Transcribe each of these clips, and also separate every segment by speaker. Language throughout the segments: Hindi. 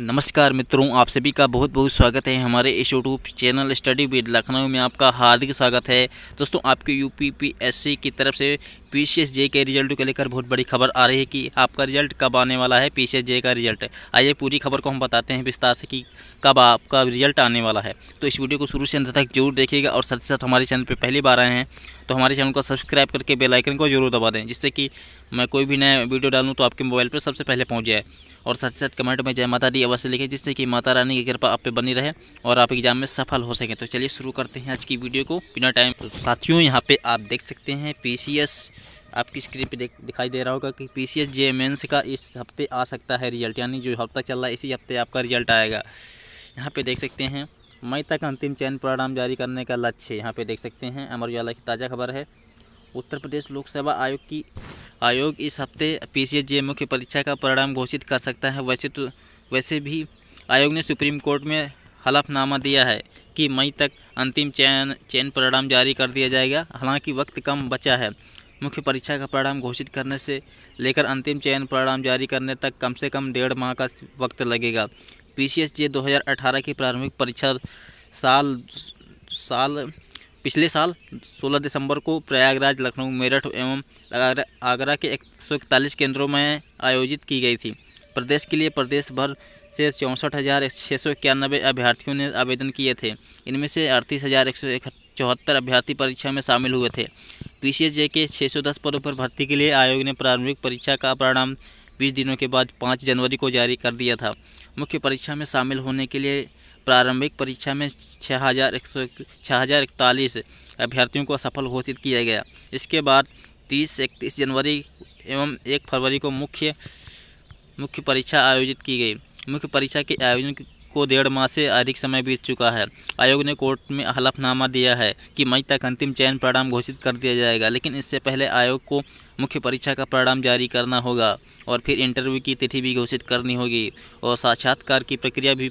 Speaker 1: नमस्कार मित्रों आप सभी का बहुत बहुत स्वागत है हमारे इस YouTube channel study with Lucknow में आपका हार्दिक स्वागत है दोस्तों आपके U P P S C की तरफ से पी जे के रिजल्ट को लेकर बहुत बड़ी खबर आ रही है कि आपका रिजल्ट कब आने वाला है पी जे का रिजल्ट आइए पूरी खबर को हम बताते हैं विस्तार से कि कब आपका रिजल्ट आने वाला है तो इस वीडियो को शुरू से अंत तक जरूर देखिएगा और साथ ही साथ हमारे चैनल पर पहली बार आए हैं तो हमारे चैनल को सब्सक्राइब करके बेलाइकन को जरूर दबा दें जिससे कि मैं कोई भी नया वीडियो डालूँ तो आपके मोबाइल पर सबसे पहले पहुँच जाए और साथ ही साथ कमेंट में जय माता दी अवश्य लिखें जिससे कि माता रानी की कृपा आप पे बनी रहे और आप एग्जाम में सफल हो सकें तो चलिए शुरू करते हैं आज की वीडियो को बिना टाइम तो साथियों यहाँ पे आप देख सकते हैं पीसीएस आपकी स्क्रीन पे देख दिखाई दे रहा होगा कि पी सी एस जे का इस हफ्ते आ सकता है रिजल्ट यानी जो हफ्ता चल रहा है इसी हफ्ते आपका रिजल्ट आएगा यहाँ पे देख सकते हैं मई तक अंतिम चयन परिणाम जारी करने का लक्ष्य यहाँ पे देख सकते हैं अमर उजाला की ताज़ा खबर है उत्तर प्रदेश लोक सेवा आयोग की आयोग इस हफ्ते पी सी जे मुख्य परीक्षा का परिणाम घोषित कर सकता है वैसे तो वैसे भी आयोग ने सुप्रीम कोर्ट में हलफनामा दिया है कि मई तक अंतिम चयन चयन परिणाम जारी कर दिया जाएगा हालांकि वक्त कम बचा है मुख्य परीक्षा का परिणाम घोषित करने से लेकर अंतिम चयन परिणाम जारी करने तक कम से कम डेढ़ माह का वक्त लगेगा पी सी एस जे दो हज़ार अठारह की प्रारंभिक परीक्षा साल साल पिछले साल 16 दिसंबर को प्रयागराज लखनऊ मेरठ एवं आगरा के एक केंद्रों में आयोजित की गई थी प्रदेश के लिए प्रदेश भर से चौंसठ हज़ार छः सौ इक्यानबे अभ्यर्थियों ने आवेदन किए थे इनमें से अड़तीस हज़ार एक सौ चौहत्तर अभ्यर्थी परीक्षा में शामिल हुए थे पीसीएस के 610 पदों पर भर्ती के लिए आयोग ने प्रारंभिक परीक्षा का परिणाम 20 दिनों के बाद 5 जनवरी को जारी कर दिया था मुख्य परीक्षा में शामिल होने के लिए प्रारंभिक परीक्षा में छः हज़ार अभ्यर्थियों को असफल घोषित किया गया इसके बाद तीस इकतीस जनवरी एवं एक फरवरी को मुख्य मुख्य परीक्षा आयोजित की गई मुख्य परीक्षा के आयोजन को डेढ़ माह से अधिक समय बीत चुका है आयोग ने कोर्ट में हलफनामा दिया है कि मई तक अंतिम चयन परिणाम घोषित कर दिया जाएगा लेकिन इससे पहले आयोग को मुख्य परीक्षा का परिणाम जारी करना होगा और फिर इंटरव्यू की तिथि भी घोषित करनी होगी और साक्षात्कार की प्रक्रिया भी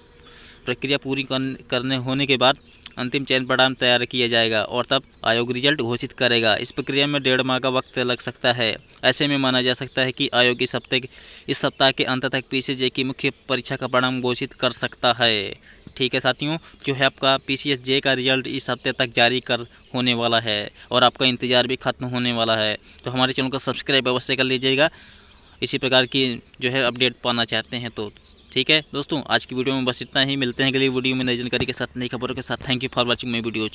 Speaker 1: प्रक्रिया पूरी करने होने के बाद अंतिम चयन परिणाम तैयार किया जाएगा और तब आयोग रिजल्ट घोषित करेगा इस प्रक्रिया में डेढ़ माह का वक्त लग सकता है ऐसे में माना जा सकता है कि आयोग इस हफ्ते इस सप्ताह के अंत तक पी की मुख्य परीक्षा का परिणाम घोषित कर सकता है ठीक है साथियों जो है आपका पी सी एस जे का रिजल्ट इस हफ्ते तक जारी कर होने वाला है और आपका इंतजार भी खत्म होने वाला है तो हमारे चैनल को सब्सक्राइब अवश्य कर लीजिएगा इसी प्रकार की जो है अपडेट पाना चाहते हैं तो ठीक है दोस्तों आज की वीडियो में बस इतना ही मिलते हैं अगली वीडियो में नई जानकारी के साथ नई खबरों के साथ thank you for watching my video